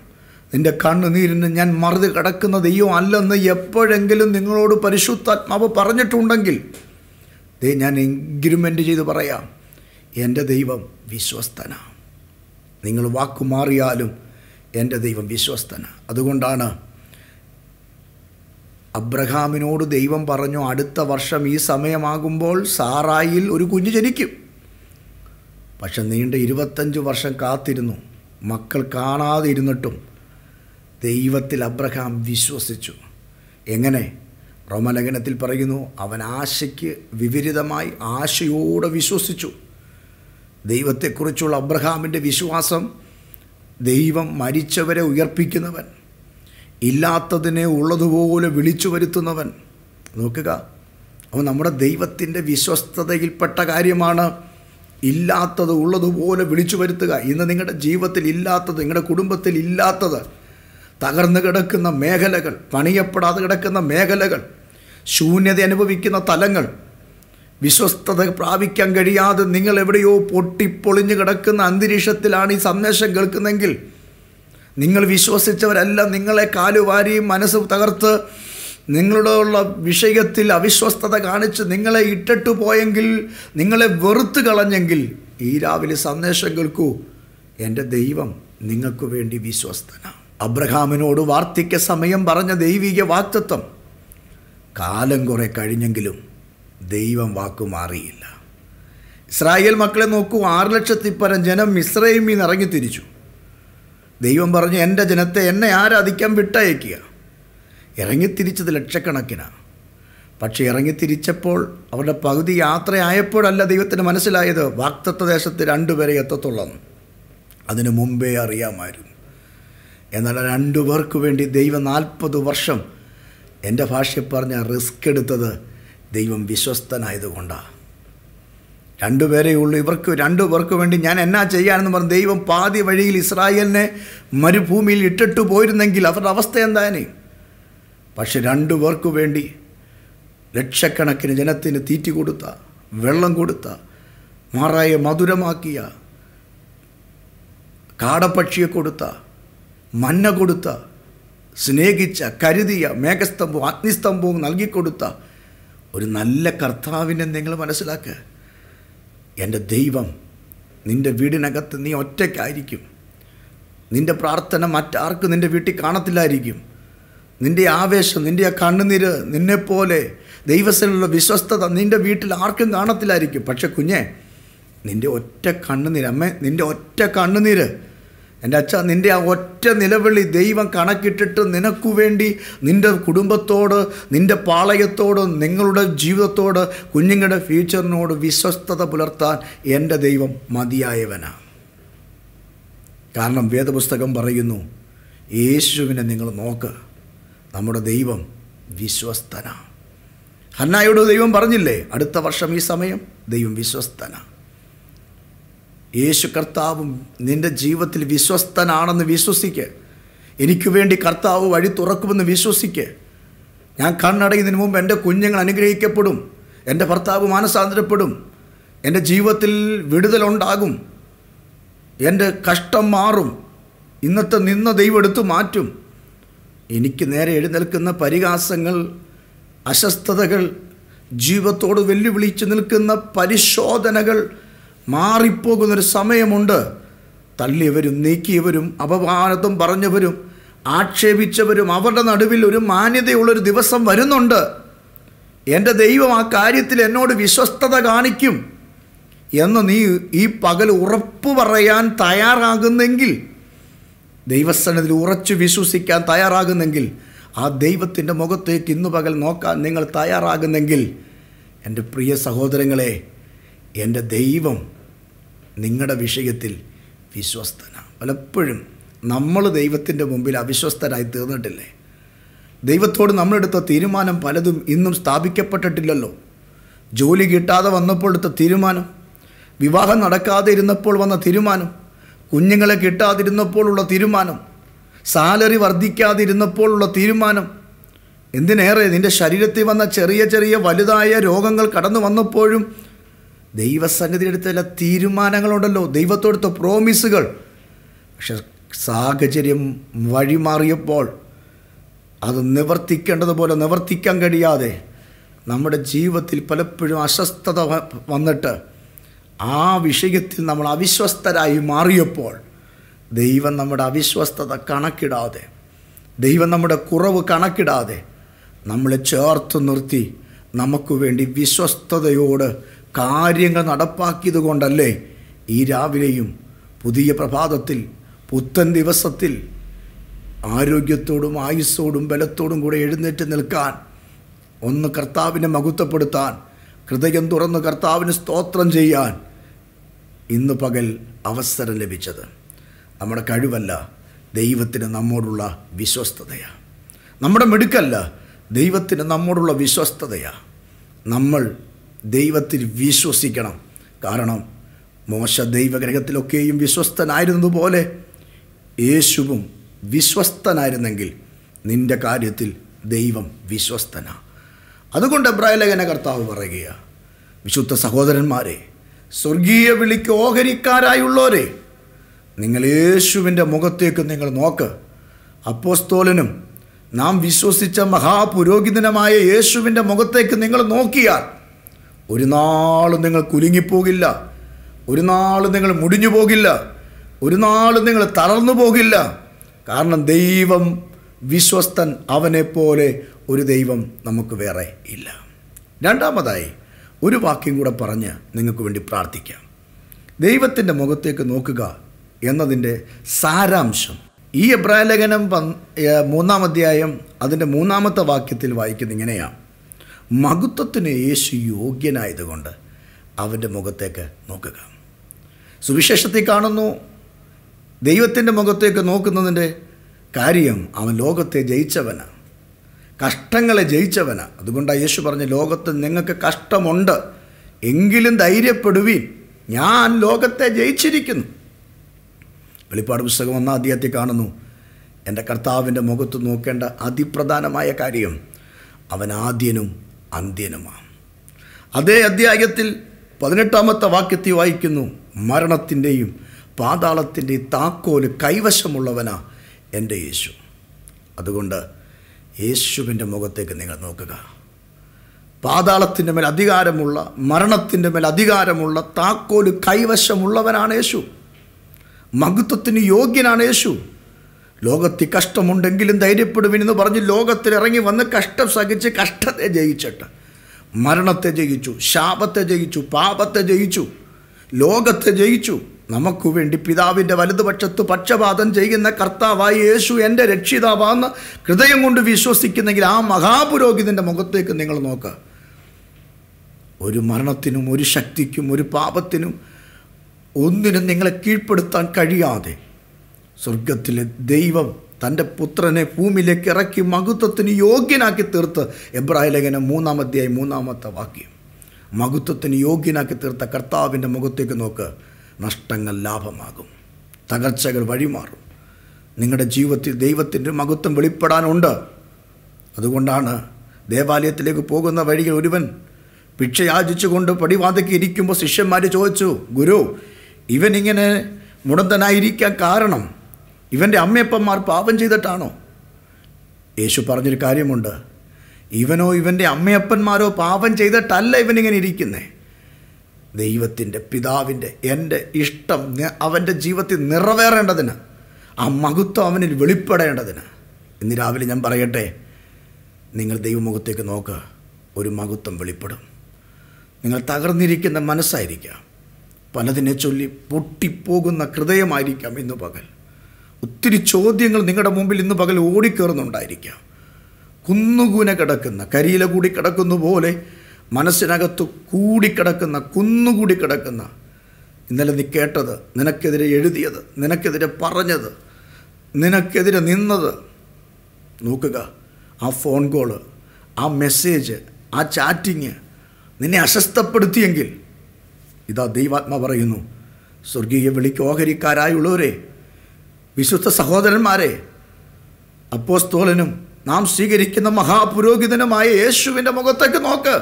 നിൻ്റെ കണ്ണുനീരിന് ഞാൻ മറുത് കിടക്കുന്ന ദൈവം അല്ലെന്ന് എപ്പോഴെങ്കിലും നിങ്ങളോട് പരിശുദ്ധാത്മാവ് പറഞ്ഞിട്ടുണ്ടെങ്കിൽ ദേ ഞാൻ എഗ്രിമെൻ്റ് ചെയ്ത് പറയാം എൻ്റെ ദൈവം വിശ്വസ്തനാണ് നിങ്ങൾ വാക്കുമാറിയാലും എൻ്റെ ദൈവം വിശ്വസ്തനാണ് അതുകൊണ്ടാണ് അബ്രഹാമിനോട് ദൈവം പറഞ്ഞു അടുത്ത വർഷം ഈ സമയമാകുമ്പോൾ സാറായിൽ ഒരു കുഞ്ഞു ജനിക്കും പക്ഷെ നീണ്ട ഇരുപത്തഞ്ച് വർഷം കാത്തിരുന്നു മക്കൾ കാണാതെ ഇരുന്നിട്ടും ദൈവത്തിൽ അബ്രഹാം വിശ്വസിച്ചു എങ്ങനെ റോമലേഖനത്തിൽ പറയുന്നു അവൻ ആശയ്ക്ക് വിപരീതമായി ആശയോടെ വിശ്വസിച്ചു ദൈവത്തെക്കുറിച്ചുള്ള അബ്രഹാമിൻ്റെ വിശ്വാസം ദൈവം മരിച്ചവരെ ഉയർപ്പിക്കുന്നവൻ ഇല്ലാത്തതിനെ ഉള്ളതുപോലെ വിളിച്ചു വരുത്തുന്നവൻ നോക്കുക അപ്പോൾ നമ്മുടെ ദൈവത്തിൻ്റെ വിശ്വസ്തതയിൽപ്പെട്ട കാര്യമാണ് ഇല്ലാത്തത് ഉള്ളതുപോലെ വിളിച്ചു വരുത്തുക ഇന്ന് നിങ്ങളുടെ ജീവിതത്തിൽ ഇല്ലാത്തത് നിങ്ങളുടെ കുടുംബത്തിൽ ഇല്ലാത്തത് തകർന്നു കിടക്കുന്ന മേഖലകൾ പണിയപ്പെടാതെ കിടക്കുന്ന മേഖലകൾ ശൂന്യത അനുഭവിക്കുന്ന തലങ്ങൾ വിശ്വസ്തത പ്രാപിക്കാൻ കഴിയാതെ നിങ്ങൾ എവിടെയോ പൊട്ടിപ്പൊളിഞ്ഞു കിടക്കുന്ന അന്തരീക്ഷത്തിലാണ് ഈ സന്ദേശം കേൾക്കുന്നതെങ്കിൽ നിങ്ങൾ വിശ്വസിച്ചവരല്ല നിങ്ങളെ കാലുവാരിയും മനസ്സ് തകർത്ത് നിങ്ങളോടുള്ള വിഷയത്തിൽ അവിശ്വസ്തത കാണിച്ച് നിങ്ങളെ ഇട്ടിട്ടു പോയെങ്കിൽ നിങ്ങളെ വെറുത്ത് കളഞ്ഞെങ്കിൽ ഈ രാവിലെ സന്ദേശം കേൾക്കൂ എൻ്റെ ദൈവം നിങ്ങൾക്ക് വേണ്ടി വിശ്വസ്തന അബ്രഹാമിനോട് വാർത്തിക്ക സമയം പറഞ്ഞ ദൈവിക വാക്തത്വം കാലം കുറെ കഴിഞ്ഞെങ്കിലും ദൈവം മാറിയില്ല ഇസ്രായേൽ മക്കളെ നോക്കൂ ആറ് ലക്ഷത്തിപ്പരം ജനം ഇസ്രൈമിൽ നിന്ന് ഇറങ്ങി തിരിച്ചു ദൈവം പറഞ്ഞു എൻ്റെ ജനത്തെ എന്നെ ആരാധിക്കാൻ വിട്ടയക്കുക ഇറങ്ങിത്തിരിച്ചത് ലക്ഷക്കണക്കിനാണ് പക്ഷേ ഇറങ്ങിത്തിരിച്ചപ്പോൾ അവരുടെ പകുതി യാത്രയായപ്പോഴല്ല ദൈവത്തിന് മനസ്സിലായത് വാക്തത്വ ദേശത്ത് രണ്ടുപേരെ എത്തത്തുള്ളെന്ന് അതിനു മുമ്പേ അറിയാമായിരുന്നു എന്നാൽ രണ്ടു പേർക്ക് വേണ്ടി ദൈവം നാൽപ്പത് വർഷം എൻ്റെ ഭാഷയിൽ പറഞ്ഞ റിസ്ക് എടുത്തത് ദൈവം വിശ്വസ്തനായതുകൊണ്ടാണ് രണ്ടുപേരേ ഉള്ളൂ ഇവർക്ക് രണ്ടു പേർക്ക് വേണ്ടി ഞാൻ എന്നാ ചെയ്യാനെന്ന് പറഞ്ഞു ദൈവം പാതി വഴിയിൽ ഇസ്രായേലിനെ മരുഭൂമിയിൽ ഇട്ടിട്ട് പോയിരുന്നെങ്കിൽ അവരുടെ അവസ്ഥ എന്തായാലും പക്ഷെ രണ്ടു പേർക്ക് വേണ്ടി ലക്ഷക്കണക്കിന് ജനത്തിന് തീറ്റി കൊടുത്ത വെള്ളം കൊടുത്ത മാറായ മധുരമാക്കിയ കാടപ്പക്ഷിയെ കൊടുത്ത മന്ന കൊടുത്ത സ്നേഹിച്ച കരുതിയ മേഘസ്തംഭവും അഗ്നിസ്തംഭവും നൽകിക്കൊടുത്ത ഒരു നല്ല കർത്താവിനെ നിങ്ങൾ മനസ്സിലാക്കുക എൻ്റെ ദൈവം നിൻ്റെ വീടിനകത്ത് നീ ഒറ്റയ്ക്കായിരിക്കും നിൻ്റെ പ്രാർത്ഥന മറ്റാർക്കും നിൻ്റെ വീട്ടിൽ കാണത്തില്ലായിരിക്കും നിൻ്റെ ആവേശം നിൻ്റെ ആ കണ്ണുനീര് നിന്നെപ്പോലെ ദൈവസ്ഥനുള്ള വിശ്വസ്തത നിൻ്റെ വീട്ടിൽ ആർക്കും കാണത്തില്ലായിരിക്കും പക്ഷെ കുഞ്ഞെ നിൻ്റെ ഒറ്റ കണ്ണുനീര് അമ്മ നിൻ്റെ ഒറ്റ കണ്ണുനീര് എൻ്റെ അച്ഛ നിൻ്റെ ആ ഒറ്റ നിലവിളി ദൈവം കണക്കിട്ടിട്ട് നിനക്കു വേണ്ടി നിൻ്റെ കുടുംബത്തോട് നിൻ്റെ പാളയത്തോട് നിങ്ങളുടെ ജീവിതത്തോട് കുഞ്ഞുങ്ങളുടെ ഫ്യൂച്ചറിനോട് വിശ്വസ്തത പുലർത്താൻ എൻ്റെ ദൈവം മതിയായവനാണ് കാരണം വേദപുസ്തകം പറയുന്നു യേശുവിനെ നിങ്ങൾ നോക്ക് നമ്മുടെ ദൈവം വിശ്വസ്തനാണ് ഹന്നായോട് ദൈവം പറഞ്ഞില്ലേ അടുത്ത വർഷം ഈ സമയം ദൈവം വിശ്വസ്തനാണ് യേശു കർത്താവും നിൻ്റെ ജീവിതത്തിൽ വിശ്വസ്തനാണെന്ന് വിശ്വസിക്ക് എനിക്ക് വേണ്ടി കർത്താവ് വഴി തുറക്കുമെന്ന് വിശ്വസിക്ക് ഞാൻ കണ്ണടയുന്നതിന് മുമ്പ് എൻ്റെ കുഞ്ഞുങ്ങൾ അനുഗ്രഹിക്കപ്പെടും എൻ്റെ ഭർത്താവ് മാനസാന്തരപ്പെടും എൻ്റെ ജീവിതത്തിൽ വിടുതലുണ്ടാകും എൻ്റെ കഷ്ടം മാറും ഇന്നത്തെ നിന്ന ദൈവം എടുത്തു മാറ്റും എനിക്ക് നേരെ എഴുന്നേൽക്കുന്ന പരിഹാസങ്ങൾ അസ്വസ്ഥതകൾ ജീവിതത്തോട് വെല്ലുവിളിച്ച് നിൽക്കുന്ന പരിശോധനകൾ മാറിപ്പോകുന്നൊരു സമയമുണ്ട് തള്ളിയവരും നീക്കിയവരും അപമാനത്വം പറഞ്ഞവരും ആക്ഷേപിച്ചവരും അവരുടെ നടുവിൽ ഒരു മാന്യതയുള്ളൊരു ദിവസം വരുന്നുണ്ട് എൻ്റെ ദൈവം ആ കാര്യത്തിൽ എന്നോട് വിശ്വസ്തത കാണിക്കും എന്ന് നീ ഈ പകൽ ഉറപ്പ് പറയാൻ തയ്യാറാകുന്നെങ്കിൽ ദൈവസ്ഥാനത്തിൽ ഉറച്ചു വിശ്വസിക്കാൻ തയ്യാറാകുന്നെങ്കിൽ ആ ദൈവത്തിൻ്റെ മുഖത്തേക്ക് ഇന്ന് പകൽ നോക്കാൻ നിങ്ങൾ തയ്യാറാകുന്നെങ്കിൽ എൻ്റെ പ്രിയ സഹോദരങ്ങളെ എൻ്റെ ദൈവം നിങ്ങളുടെ വിഷയത്തിൽ വിശ്വസ്തനാണ് പലപ്പോഴും നമ്മൾ ദൈവത്തിൻ്റെ മുമ്പിൽ അവിശ്വസ്തരായി തീർന്നിട്ടില്ലേ ദൈവത്തോട് നമ്മളെടുത്ത തീരുമാനം പലതും ഇന്നും സ്ഥാപിക്കപ്പെട്ടിട്ടില്ലല്ലോ ജോലി കിട്ടാതെ വന്നപ്പോൾ എടുത്ത തീരുമാനം വിവാഹം നടക്കാതെ ഇരുന്നപ്പോൾ വന്ന തീരുമാനം കുഞ്ഞുങ്ങളെ കിട്ടാതിരുന്നപ്പോഴുള്ള തീരുമാനം സാലറി വർദ്ധിക്കാതിരുന്നപ്പോഴുള്ള തീരുമാനം എന്തിനേറെ നിൻ്റെ ശരീരത്തിൽ വന്ന ചെറിയ ചെറിയ വലുതായ രോഗങ്ങൾ കടന്നു വന്നപ്പോഴും ദൈവസന്നിധി എടുത്ത ചില തീരുമാനങ്ങളുണ്ടല്ലോ ദൈവത്തോടുത്ത പ്രോമിസുകൾ പക്ഷെ സാഹചര്യം വഴിമാറിയപ്പോൾ അത് നിവർത്തിക്കേണ്ടതുപോലെ നിവർത്തിക്കാൻ കഴിയാതെ നമ്മുടെ ജീവിതത്തിൽ പലപ്പോഴും അസ്വസ്ഥത വന്നിട്ട് ആ വിഷയത്തിൽ നമ്മൾ അവിശ്വസ്തരായി മാറിയപ്പോൾ ദൈവം നമ്മുടെ അവിശ്വസ്തത കണക്കിടാതെ ദൈവം നമ്മുടെ കുറവ് കണക്കിടാതെ നമ്മളെ ചേർത്ത് നിർത്തി നമുക്ക് വേണ്ടി വിശ്വസ്തയോട് കാര്യങ്ങൾ നടപ്പാക്കിയത് കൊണ്ടല്ലേ ഈ രാവിലെയും പുതിയ പ്രഭാതത്തിൽ പുത്തൻ ദിവസത്തിൽ ആരോഗ്യത്തോടും ആയുസ്സോടും ബലത്തോടും കൂടെ എഴുന്നേറ്റ് നിൽക്കാൻ ഒന്ന് കർത്താവിനെ മകുത്തപ്പെടുത്താൻ ഹൃദയം തുറന്ന് കർത്താവിന് സ്തോത്രം ചെയ്യാൻ ഇന്ന് പകൽ അവസരം ലഭിച്ചത് നമ്മുടെ കഴിവല്ല ദൈവത്തിന് നമ്മോടുള്ള വിശ്വസ്തതയാണ് നമ്മുടെ മെടുക്കല്ല ദൈവത്തിന് നമ്മോടുള്ള വിശ്വസ്തതയാണ് നമ്മൾ ദൈവത്തിൽ വിശ്വസിക്കണം കാരണം മോശ ദൈവഗ്രഹത്തിലൊക്കെയും വിശ്വസ്തനായിരുന്നതുപോലെ യേശുവും വിശ്വസ്തനായിരുന്നെങ്കിൽ നിന്റെ കാര്യത്തിൽ ദൈവം വിശ്വസ്തനാണ് അതുകൊണ്ട് ബ്രൈലകന കർത്താവ് പറയുകയാണ് വിശുദ്ധ സഹോദരന്മാരെ സ്വർഗീയ വിളിക്ക് ഓഹരിക്കാരായുള്ളവരെ നിങ്ങൾ യേശുവിൻ്റെ മുഖത്തേക്ക് നിങ്ങൾ നോക്ക് അപ്പോസ്തോലനും നാം വിശ്വസിച്ച മഹാപുരോഹിതനുമായ യേശുവിൻ്റെ മുഖത്തേക്ക് നിങ്ങൾ നോക്കിയാൽ ഒരു നാളും നിങ്ങൾ കുലുങ്ങിപ്പോകില്ല ഒരു നാളും നിങ്ങൾ മുടിഞ്ഞു പോകില്ല ഒരു നാളും നിങ്ങൾ തളർന്നു പോകില്ല കാരണം ദൈവം വിശ്വസ്തൻ അവനെപ്പോലെ ഒരു ദൈവം നമുക്ക് വേറെ ഇല്ല രണ്ടാമതായി ഒരു വാക്യം കൂടെ പറഞ്ഞ് നിങ്ങൾക്ക് വേണ്ടി പ്രാർത്ഥിക്കാം ദൈവത്തിൻ്റെ മുഖത്തേക്ക് നോക്കുക എന്നതിൻ്റെ സാരാംശം ഈ എബ്രാഹലേഖനം മൂന്നാം അധ്യായം അതിൻ്റെ മൂന്നാമത്തെ വാക്യത്തിൽ വായിക്കുന്നത് ഇങ്ങനെയാണ് മഹത്വത്തിന് യേശു യോഗ്യനായതുകൊണ്ട് അവൻ്റെ മുഖത്തേക്ക് നോക്കുക സുവിശേഷത്തിൽ കാണുന്നു ദൈവത്തിൻ്റെ മുഖത്തേക്ക് നോക്കുന്നതിൻ്റെ കാര്യം അവൻ ലോകത്തെ ജയിച്ചവനാണ് കഷ്ടങ്ങളെ ജയിച്ചവനാണ് അതുകൊണ്ടാണ് യേശു പറഞ്ഞ് ലോകത്ത് നിങ്ങൾക്ക് കഷ്ടമുണ്ട് എങ്കിലും ധൈര്യപ്പെടുവിൻ ഞാൻ ലോകത്തെ ജയിച്ചിരിക്കുന്നു വെളിപ്പാട് പുസ്തകം ഒന്നാം അധ്യായത്തിൽ കാണുന്നു എൻ്റെ കർത്താവിൻ്റെ മുഖത്ത് നോക്കേണ്ട അതിപ്രധാനമായ കാര്യം അവൻ ആദ്യനും അന്ത്യനുമാണ് അതേ അധ്യായത്തിൽ പതിനെട്ടാമത്തെ വാക്യത്തിൽ വായിക്കുന്നു മരണത്തിൻ്റെയും പാതാളത്തിൻ്റെയും താക്കോല് കൈവശമുള്ളവനാ എൻ്റെ യേശു അതുകൊണ്ട് യേശുവിൻ്റെ മുഖത്തേക്ക് നിങ്ങൾ നോക്കുക പാതാളത്തിൻ്റെ മേൽ അധികാരമുള്ള മരണത്തിൻ്റെ മേൽ അധികാരമുള്ള താക്കോല് കൈവശമുള്ളവനാണ് യേശു മഹത്വത്തിന് യോഗ്യനാണ് യേശു ലോകത്തിൽ കഷ്ടമുണ്ടെങ്കിലും ധൈര്യപ്പെടുവിനെന്ന് പറഞ്ഞ് ഇറങ്ങി വന്ന് കഷ്ടം സഹിച്ച് കഷ്ടത്തെ ജയിച്ചിട്ട് മരണത്തെ ജയിച്ചു ശാപത്തെ ജയിച്ചു പാപത്തെ ജയിച്ചു ലോകത്തെ ജയിച്ചു നമുക്ക് വേണ്ടി പിതാവിൻ്റെ വലതുപക്ഷത്ത് പക്ഷപാതം ചെയ്യുന്ന കർത്താവായി യേശു എൻ്റെ രക്ഷിതാവാന്ന് ഹൃദയം കൊണ്ട് വിശ്വസിക്കുന്നെങ്കിൽ ആ മഹാപുരോഹിതൻ്റെ മുഖത്തേക്ക് നിങ്ങൾ നോക്കുക ഒരു മരണത്തിനും ഒരു ശക്തിക്കും ഒരു പാപത്തിനും ഒന്നിനും നിങ്ങളെ കീഴ്പ്പെടുത്താൻ കഴിയാതെ സ്വർഗത്തിലെ ദൈവം തൻ്റെ പുത്രനെ ഭൂമിയിലേക്ക് ഇറക്കി മഹത്വത്തിന് യോഗ്യനാക്കി തീർത്ത് എബ്രാഹിം ലേഖനം മൂന്നാമധ്യായി മൂന്നാമത്തെ വാക്യം മഹത്വത്തിന് യോഗ്യനാക്കി തീർത്ത കർത്താവിൻ്റെ മുഖത്തേക്ക് നോക്ക് നഷ്ടങ്ങൾ ലാഭമാകും തകർച്ചകൾ വഴിമാറും നിങ്ങളുടെ ജീവിതത്തിൽ ദൈവത്തിൻ്റെ മഹത്വം വെളിപ്പെടാനുണ്ട് അതുകൊണ്ടാണ് ദേവാലയത്തിലേക്ക് പോകുന്ന വഴിയിൽ ഒരുവൻ ഭിക്ഷയാചിച്ചുകൊണ്ട് പടിവാതയ്ക്ക് ഇരിക്കുമ്പോൾ ശിഷ്യന്മാർ ചോദിച്ചു ഗുരു ഇവനിങ്ങനെ മുടന്തനായിരിക്കാൻ കാരണം ഇവൻ്റെ അമ്മയപ്പന്മാർ പാപം ചെയ്തിട്ടാണോ യേശു പറഞ്ഞൊരു കാര്യമുണ്ട് ഇവനോ ഇവൻ്റെ അമ്മയപ്പന്മാരോ പാപം ചെയ്തിട്ടല്ല ഇവനിങ്ങനെ ഇരിക്കുന്നേ ദൈവത്തിൻ്റെ പിതാവിൻ്റെ എൻ്റെ ഇഷ്ടം അവൻ്റെ ജീവിതത്തിൽ നിറവേറേണ്ടതിന് ആ മഹത്വം അവനിൽ വെളിപ്പെടേണ്ടതിന് ഇന്ന് രാവിലെ ഞാൻ പറയട്ടെ നിങ്ങൾ ദൈവമുഖത്തേക്ക് നോക്ക് ഒരു മഹത്വം വെളിപ്പെടും നിങ്ങൾ തകർന്നിരിക്കുന്ന മനസ്സായിരിക്കാം പലതിനെ ചൊല്ലി പൊട്ടിപ്പോകുന്ന ഹൃദയമായിരിക്കാം ഇന്ന് പകൽ ഒത്തിരി ചോദ്യങ്ങൾ നിങ്ങളുടെ മുമ്പിൽ ഇന്ന് പകൽ ഓടിക്കേറുന്നുണ്ടായിരിക്കാം കുന്നുകൂന കിടക്കുന്ന കരിയില കൂടി കിടക്കുന്ന പോലെ മനസ്സിനകത്ത് കൂടിക്കിടക്കുന്ന കുന്നുകൂടി കിടക്കുന്ന ഇന്നലെ നീ കേട്ടത് നിനക്കെതിരെ എഴുതിയത് നിനക്കെതിരെ പറഞ്ഞത് നിനക്കെതിരെ നിന്നത് നോക്കുക ആ ഫോൺ കോള് ആ മെസ്സേജ് ആ ചാറ്റിങ് നിന്നെ അസ്വസ്ഥപ്പെടുത്തിയെങ്കിൽ ഇതാ ദൈവാത്മ പറയുന്നു സ്വർഗീയ വിളിക്ക് ഓഹരിക്കാരായുള്ളവരെ വിശുദ്ധ സഹോദരന്മാരെ അപ്പോസ്തോലനും നാം സ്വീകരിക്കുന്ന മഹാപുരോഹിതനുമായ യേശുവിൻ്റെ മുഖത്തേക്ക് നോക്ക്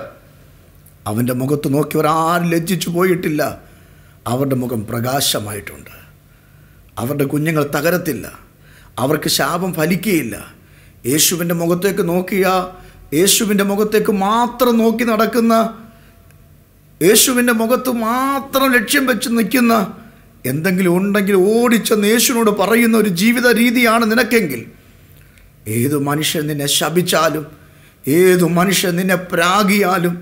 അവൻ്റെ മുഖത്ത് നോക്കിയവരാരും ലജ്ജിച്ചു പോയിട്ടില്ല അവരുടെ മുഖം പ്രകാശമായിട്ടുണ്ട് അവരുടെ കുഞ്ഞുങ്ങൾ തകരത്തില്ല അവർക്ക് ശാപം ഫലിക്കുകയില്ല യേശുവിൻ്റെ മുഖത്തേക്ക് നോക്കിയ യേശുവിൻ്റെ മുഖത്തേക്ക് മാത്രം നോക്കി നടക്കുന്ന യേശുവിൻ്റെ മുഖത്ത് മാത്രം ലക്ഷ്യം വെച്ച് നിൽക്കുന്ന എന്തെങ്കിലും ഉണ്ടെങ്കിൽ ഓടിച്ചെന്ന് യേശുവിനോട് പറയുന്ന ഒരു ജീവിത രീതിയാണ് നിനക്കെങ്കിൽ ഏതു മനുഷ്യൻ നിന്നെ ശപിച്ചാലും ഏതു മനുഷ്യൻ നിന്നെ പ്രാഗിയാലും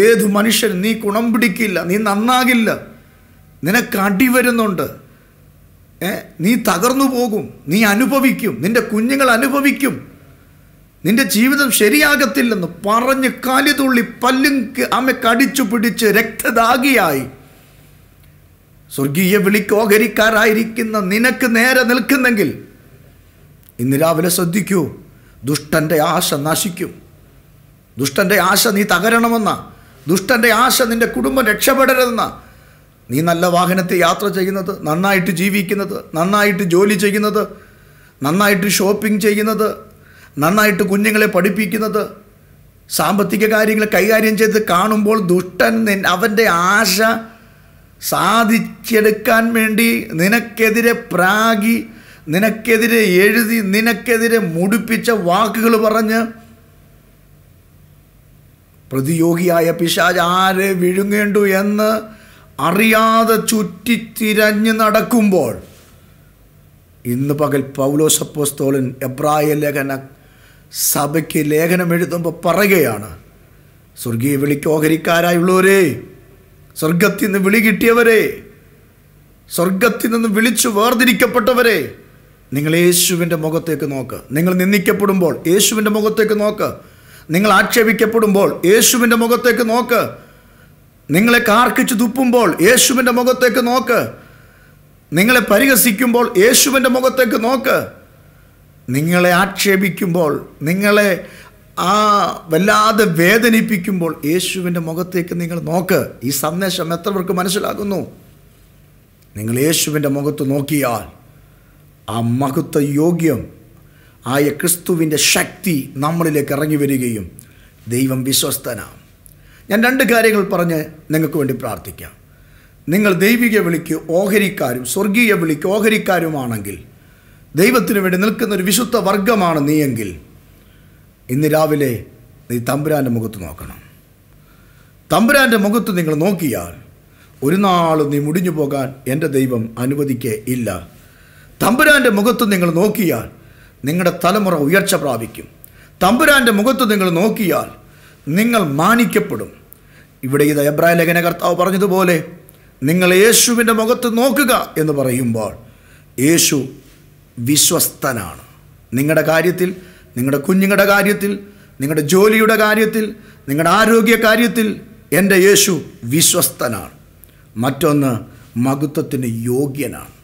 ഏതു മനുഷ്യൻ നീ ഗുണം പിടിക്കില്ല നീ നന്നാകില്ല നിനക്ക് അടി വരുന്നുണ്ട് നീ തകർന്നു പോകും നീ അനുഭവിക്കും നിൻ്റെ കുഞ്ഞുങ്ങൾ അനുഭവിക്കും നിന്റെ ജീവിതം ശരിയാകത്തില്ലെന്ന് പറഞ്ഞ് കാലിതുള്ളി പല്ലും ആമെ കടിച്ചു പിടിച്ച് രക്തദാഗിയായി സ്വർഗീയ വിളിക്കോഹരിക്കാരായിരിക്കുന്ന നിനക്ക് നേരെ നിൽക്കുന്നെങ്കിൽ ഇന്ന് രാവിലെ ശ്രദ്ധിക്കൂ ദുഷ്ടൻ്റെ ആശ നശിക്കും ദുഷ്ടൻ്റെ ആശ നീ തകരണമെന്ന ദുഷ്ടൻ്റെ ആശ നിൻ്റെ കുടുംബം രക്ഷപ്പെടരുതെന്ന നീ നല്ല വാഹനത്തിൽ യാത്ര ചെയ്യുന്നത് നന്നായിട്ട് ജീവിക്കുന്നത് നന്നായിട്ട് ജോലി ചെയ്യുന്നത് നന്നായിട്ട് ഷോപ്പിംഗ് ചെയ്യുന്നത് നന്നായിട്ട് കുഞ്ഞുങ്ങളെ പഠിപ്പിക്കുന്നത് സാമ്പത്തിക കാര്യങ്ങൾ കൈകാര്യം ചെയ്ത് കാണുമ്പോൾ ദുഷ്ടൻ അവൻ്റെ ആശ സാധിച്ചെടുക്കാൻ വേണ്ടി നിനക്കെതിരെ പ്രാഗി നിനക്കെതിരെ എഴുതി നിനക്കെതിരെ മുടിപ്പിച്ച വാക്കുകൾ പറഞ്ഞ് പ്രതിയോഗിയായ പിശാജ് ആരെ വിഴുങ്ങേണ്ടു എന്ന് അറിയാതെ ചുറ്റിത്തിരഞ്ഞ് നടക്കുമ്പോൾ ഇന്ന് പകൽ പൗലോസപ്പോസ്തോളൻ എബ്രായ ലേഖന സഭയ്ക്ക് ലേഖനം എഴുതുമ്പോൾ പറയുകയാണ് സ്വർഗീയ വിളിക്കോഹരിക്കാരായുള്ളവരേ സ്വർഗത്തിൽ നിന്ന് വിളി കിട്ടിയവരെ സ്വർഗത്തിൽ നിന്ന് വിളിച്ചു വേർതിരിക്കപ്പെട്ടവരെ നിങ്ങൾ യേശുവിൻ്റെ മുഖത്തേക്ക് നോക്ക് നിങ്ങൾ നിന്ദിക്കപ്പെടുമ്പോൾ യേശുവിൻ്റെ മുഖത്തേക്ക് നോക്ക് നിങ്ങൾ ആക്ഷേപിക്കപ്പെടുമ്പോൾ യേശുവിൻ്റെ മുഖത്തേക്ക് നോക്ക് നിങ്ങളെ കാർക്കിച്ച് തുപ്പുമ്പോൾ യേശുവിൻ്റെ മുഖത്തേക്ക് നോക്ക് നിങ്ങളെ പരിഹസിക്കുമ്പോൾ യേശുവിൻ്റെ മുഖത്തേക്ക് നോക്ക് നിങ്ങളെ ആക്ഷേപിക്കുമ്പോൾ നിങ്ങളെ ആ വല്ലാതെ വേദനിപ്പിക്കുമ്പോൾ യേശുവിൻ്റെ മുഖത്തേക്ക് നിങ്ങൾ നോക്ക് ഈ സന്ദേശം എത്ര പേർക്ക് മനസ്സിലാകുന്നു നിങ്ങൾ യേശുവിൻ്റെ മുഖത്ത് നോക്കിയാൽ ആ മഹത്വ യോഗ്യം ആയ ക്രിസ്തുവിൻ്റെ ശക്തി നമ്മളിലേക്ക് ഇറങ്ങി വരികയും ദൈവം വിശ്വസ്തനാണ് ഞാൻ രണ്ട് കാര്യങ്ങൾ പറഞ്ഞ് നിങ്ങൾക്ക് വേണ്ടി പ്രാർത്ഥിക്കാം നിങ്ങൾ ദൈവിക വിളിക്ക് ഓഹരിക്കാരും സ്വർഗീയ വിളിക്ക് ഓഹരിക്കാരുമാണെങ്കിൽ ദൈവത്തിനു വേണ്ടി നിൽക്കുന്ന ഒരു വിശുദ്ധ വർഗമാണ് നീയെങ്കിൽ ഇന്ന് രാവിലെ നീ തമ്പുരാൻ്റെ മുഖത്ത് നോക്കണം തമ്പുരാൻ്റെ മുഖത്ത് നിങ്ങൾ നോക്കിയാൽ ഒരു നാളും നീ മുടിഞ്ഞു പോകാൻ എൻ്റെ ദൈവം അനുവദിക്കേ ഇല്ല തമ്പുരാൻ്റെ മുഖത്ത് നിങ്ങൾ നോക്കിയാൽ നിങ്ങളുടെ തലമുറ ഉയർച്ച പ്രാപിക്കും തമ്പുരാൻ്റെ മുഖത്ത് നിങ്ങൾ നോക്കിയാൽ നിങ്ങൾ മാനിക്കപ്പെടും ഇവിടെ ഇത് എബ്രായ ലേഖന കർത്താവ് പറഞ്ഞതുപോലെ നിങ്ങൾ യേശുവിൻ്റെ മുഖത്ത് നോക്കുക എന്ന് പറയുമ്പോൾ യേശു വിശ്വസ്തനാണ് നിങ്ങളുടെ കാര്യത്തിൽ നിങ്ങളുടെ കുഞ്ഞുങ്ങളുടെ കാര്യത്തിൽ നിങ്ങളുടെ ജോലിയുടെ കാര്യത്തിൽ നിങ്ങളുടെ ആരോഗ്യ കാര്യത്തിൽ എൻ്റെ യേശു വിശ്വസ്തനാണ് മറ്റൊന്ന് മഹത്വത്തിന് യോഗ്യനാണ്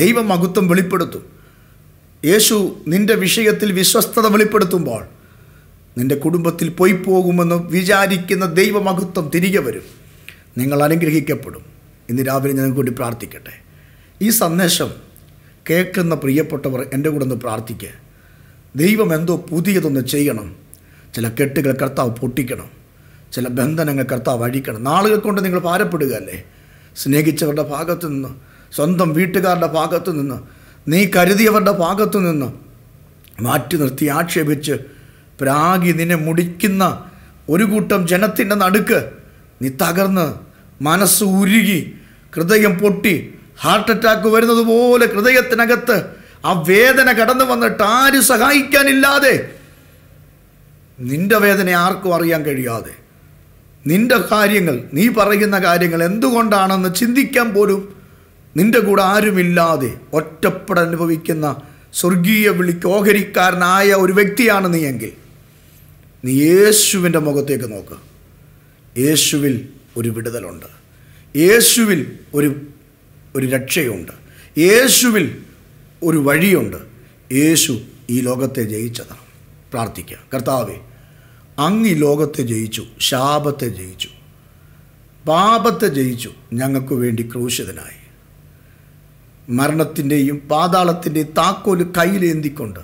ദൈവ മഹത്വം വെളിപ്പെടുത്തും യേശു നിൻ്റെ വിഷയത്തിൽ വിശ്വസ്തത വെളിപ്പെടുത്തുമ്പോൾ നിൻ്റെ കുടുംബത്തിൽ പോയി പോകുമെന്ന് വിചാരിക്കുന്ന ദൈവമഹത്വം തിരികെ വരും നിങ്ങൾ അനുഗ്രഹിക്കപ്പെടും ഇന്ന് രാവിലെ ഞാൻ കൂടി പ്രാർത്ഥിക്കട്ടെ ഈ സന്ദേശം കേൾക്കുന്ന പ്രിയപ്പെട്ടവർ എൻ്റെ കൂടെ ഒന്ന് പ്രാർത്ഥിക്കുക ദൈവം എന്തോ പുതിയതൊന്ന് ചെയ്യണം ചില കെട്ടുകൾ കർത്താവ് പൊട്ടിക്കണം ചില ബന്ധനങ്ങൾ കർത്താവ് അഴിക്കണം നാളുകൾ കൊണ്ട് നിങ്ങൾ ഭാരപ്പെടുക അല്ലേ സ്നേഹിച്ചവരുടെ ഭാഗത്തു നിന്ന് സ്വന്തം വീട്ടുകാരുടെ ഭാഗത്തു നിന്ന് നീ കരുതിയവരുടെ ഭാഗത്തു നിന്ന് മാറ്റി നിർത്തി ആക്ഷേപിച്ച് പ്രാഗി നിന്നെ മുടിക്കുന്ന ഒരു കൂട്ടം ജനത്തിൻ്റെ നടുക്ക് നീ തകർന്ന് മനസ്സ് ഉരുകി ഹൃദയം പൊട്ടി ഹാർട്ട് അറ്റാക്ക് വരുന്നത് പോലെ ഹൃദയത്തിനകത്ത് ആ വേദന കടന്നു വന്നിട്ട് ആര് സഹായിക്കാനില്ലാതെ നിന്റെ വേദന ആർക്കും അറിയാൻ കഴിയാതെ നിന്റെ കാര്യങ്ങൾ നീ പറയുന്ന കാര്യങ്ങൾ എന്തുകൊണ്ടാണെന്ന് ചിന്തിക്കാൻ പോലും നിന്റെ കൂടെ ആരുമില്ലാതെ ഒറ്റപ്പെട അനുഭവിക്കുന്ന സ്വർഗീയ വിളിക്ക് ഓഹരിക്കാരനായ ഒരു വ്യക്തിയാണ് നീ എങ്കിൽ നീ യേശുവിൻ്റെ മുഖത്തേക്ക് നോക്കുക യേശുവിൽ ഒരു വിടുതലുണ്ട് യേശുവിൽ ഒരു ഒരു രക്ഷയുണ്ട് യേശുവിൽ ഒരു വഴിയുണ്ട് യേശു ഈ ലോകത്തെ ജയിച്ചതാണ് പ്രാർത്ഥിക്കുക കർത്താവേ അങ്ങ് ഈ ലോകത്തെ ജയിച്ചു ശാപത്തെ ജയിച്ചു പാപത്തെ ജയിച്ചു ഞങ്ങൾക്ക് വേണ്ടി ക്രൂശിതനായി മരണത്തിൻ്റെയും പാതാളത്തിൻ്റെയും താക്കോല് കയ്യിലേന്തിക്കൊണ്ട്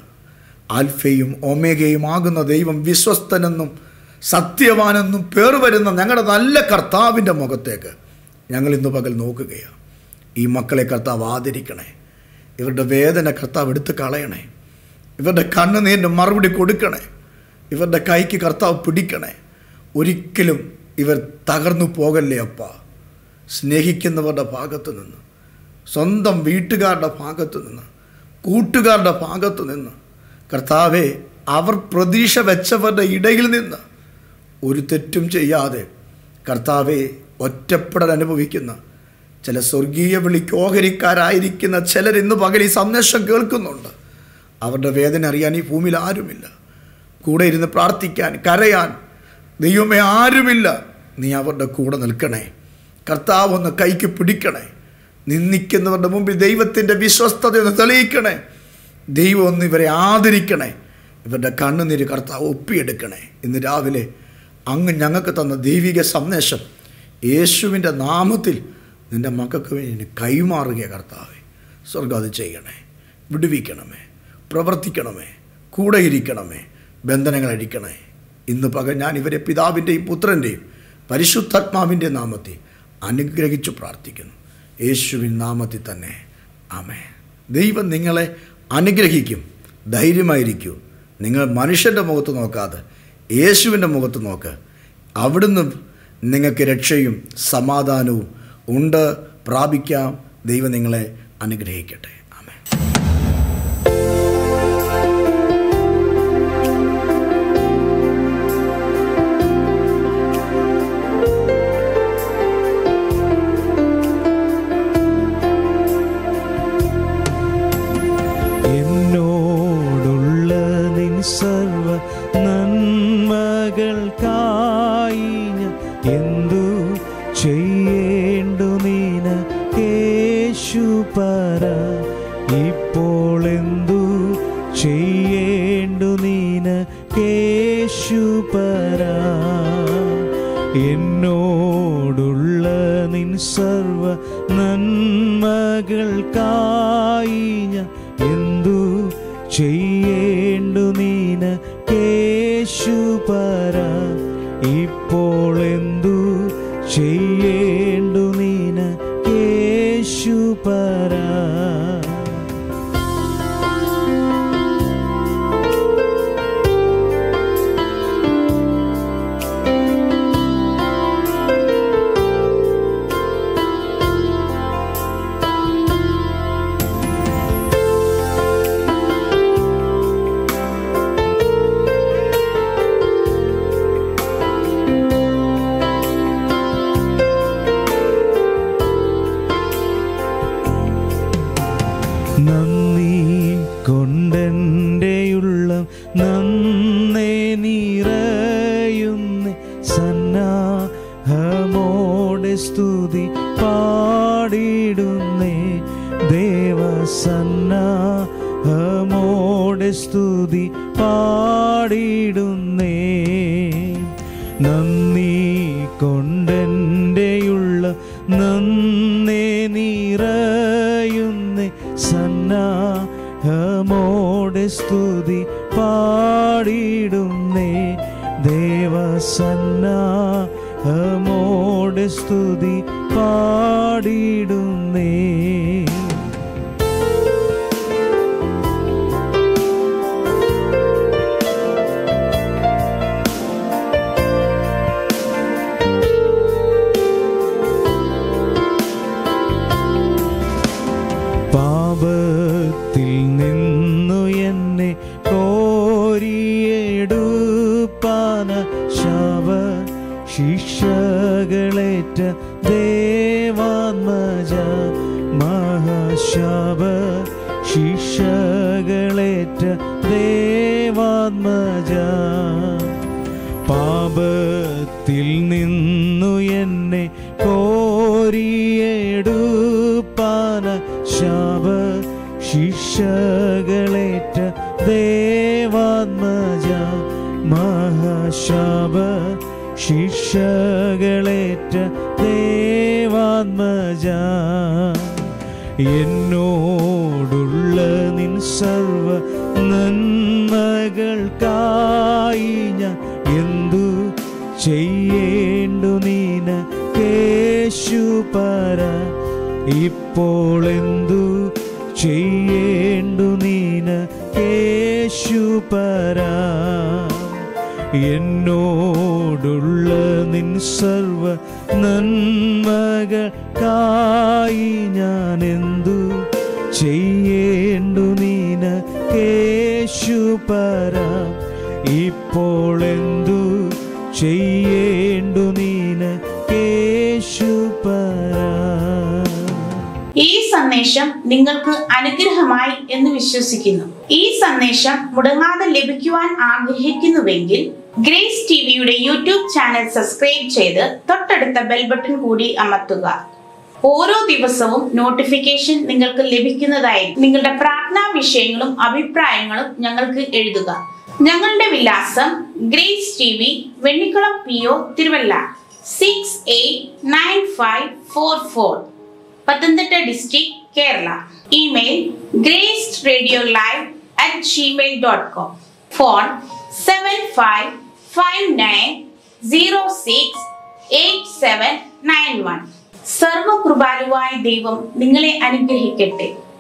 ആൽഫയും ഒമേഗയും ആകുന്ന ദൈവം വിശ്വസ്തനെന്നും സത്യവാനെന്നും പേർ വരുന്ന ഞങ്ങളുടെ നല്ല കർത്താവിൻ്റെ മുഖത്തേക്ക് ഞങ്ങൾ ഇന്ന് പകൽ നോക്കുകയാണ് ഈ മക്കളെ കർത്താവ് ആദരിക്കണേ ഇവരുടെ വേദന കർത്താവ് എടുത്ത് കളയണേ ഇവരുടെ കണ്ണുനീരിൻ്റെ മറുപടി കൊടുക്കണേ ഇവരുടെ കൈക്ക് കർത്താവ് പിടിക്കണേ ഒരിക്കലും ഇവർ തകർന്നു പോകല്ലേ അപ്പ സ്നേഹിക്കുന്നവരുടെ ഭാഗത്തു നിന്ന് സ്വന്തം വീട്ടുകാരുടെ ഭാഗത്തു നിന്ന് കൂട്ടുകാരുടെ ഭാഗത്തു നിന്ന് കർത്താവെ അവർ പ്രതീക്ഷ വെച്ചവരുടെ ഇടയിൽ നിന്ന് ഒരു തെറ്റും ചെയ്യാതെ കർത്താവെ ഒറ്റപ്പെടൽ അനുഭവിക്കുന്ന ചില സ്വർഗീയ വിളിക്ക് ഓഹരിക്കാരായിരിക്കുന്ന ചിലർ ഇന്ന് പകൽ ഈ സന്ദേശം കേൾക്കുന്നുണ്ട് അവരുടെ വേദന അറിയാൻ ഈ ഭൂമിയിൽ ആരുമില്ല കൂടെ ഇരുന്ന് പ്രാർത്ഥിക്കാൻ കരയാൻ ദൈവമേ ആരുമില്ല നീ അവരുടെ കൂടെ നിൽക്കണേ കർത്താവ് ഒന്ന് കൈക്ക് പിടിക്കണേ നിന്ദിക്കുന്നവരുടെ മുമ്പിൽ ദൈവത്തിൻ്റെ വിശ്വസ്തത ഒന്ന് തെളിയിക്കണേ ദൈവം ഒന്ന് ഇവരെ ആദരിക്കണേ ഇവരുടെ കണ്ണുനീര് കർത്താവ് ഒപ്പിയെടുക്കണേ ഇന്ന് രാവിലെ അങ്ങ് ഞങ്ങൾക്ക് തന്ന ദൈവിക സന്ദേശം യേശുവിൻ്റെ നാമത്തിൽ നിൻ്റെ മക്കൾക്ക് വേണ്ടി കൈമാറുക കർത്താവെ സ്വർഗം അത് ചെയ്യണേ വിടുവിക്കണമേ പ്രവർത്തിക്കണമേ കൂടെ ഇരിക്കണമേ ബന്ധനങ്ങൾ അടിക്കണേ ഇന്ന് പകൽ ഞാൻ ഇവരെ പിതാവിൻ്റെയും പുത്രൻ്റെയും പരിശുദ്ധാത്മാവിൻ്റെ നാമത്തെ അനുഗ്രഹിച്ചു പ്രാർത്ഥിക്കുന്നു യേശുവിൻ നാമത്തിൽ തന്നെ ആമേ ദൈവം നിങ്ങളെ അനുഗ്രഹിക്കും ധൈര്യമായിരിക്കൂ നിങ്ങൾ മനുഷ്യൻ്റെ മുഖത്ത് നോക്കാതെ യേശുവിൻ്റെ മുഖത്ത് നോക്ക് അവിടുന്ന് നിങ്ങൾക്ക് രക്ഷയും സമാധാനവും ഉണ്ട് പ്രാപിക്കാം ദൈവം നിങ്ങളെ അനുഗ്രഹിക്കട്ടെ ആമേ ചെയ്യേണ്ടു നീന യേശു പറ ഇപ്പോൾ എന്തു ചെയ്യേണ്ടു നീന യേശു പറ എന്നോടുള്ള നിൻ സർവ നന്മകൾക്കാ നന്ദി കൊണ്ടെൻ്റെയുള്ള നന്നേ നിറയുന്ന സന്നാഹമോടെ സ്തുതി പാടിടുന്നേ ദേവസന്നാഹമോടെ സ്തുതി പാടിടുന്നു നിന്റെ സ്തുതി പാടിയിടുന്നേ ദേവസന്നോട് സ്തുതി പാടിയിടുന്നേ ശിക്ഷകളേറ്റ ദേവാത്മജ മഹാശാപ ശിക്ഷകളേറ്റ ദേവാത്മജ പാപത്തിൽ നിന്നു എന്നെ കോരിയെടുപ്പാന ശാപ ശിക്ഷകളേറ്റ ദേവാത്മജ മഹാശാപ ശിക്ഷകളേറ്റ ദേവാത്മജ എന്നോടുള്ള നിൻ സർവ നന്മകൾക്കായി ഞാൻ എന്തു ചെയ്യേണ്ടു നീന കേശുപര ഇപ്പോൾ എന്തു ചെയ്യേണ്ടു നീന കേശുപര എന്നോ എന്നോടുള്ള നിൻ സർവ നന്മകൾ കായി ഞാൻ എന്തു ചെയ്യേണ്ടു നീന കേശു പര ഇപ്പോൾ എന്തു ചെയ്യേണ്ടു നീന കേശു പര ഈ സന്ദേശം നിങ്ങൾക്ക് അനുഗ്രഹമായി എന്ന് വിശ്വസിക്കുന്നു ഈ സന്ദേശം മുടങ്ങാതെ ലഭിക്കുവാൻ ആഗ്രഹിക്കുന്നുവെങ്കിൽ ഗ്രേസ് ടിവിയുടെ യൂട്യൂബ് ചാനൽ സബ്സ്ക്രൈബ് ചെയ്ത് തൊട്ടടുത്ത ബെൽ ബട്ടൺ കൂടി അമർത്തുക ഓരോ ദിവസവും നോട്ടിഫിക്കേഷൻ നിങ്ങൾക്ക് ലഭിക്കുന്നതായി നിങ്ങളുടെ പ്രാർത്ഥനാ വിഷയങ്ങളും അഭിപ്രായങ്ങളും ഞങ്ങൾക്ക് എഴുതുക ഞങ്ങളുടെ വിലാസം Grace T V Vennikulam P O Thiruvalla six eight nine five four four Pathanamthitta district Kerala email Grace radio live at Gmail dot com phone seven five five nine zero six eight seven nine one സർവകൃപാലുവായ ദൈവം നിങ്ങളെ അനുഗ്രഹിക്കട്ടെ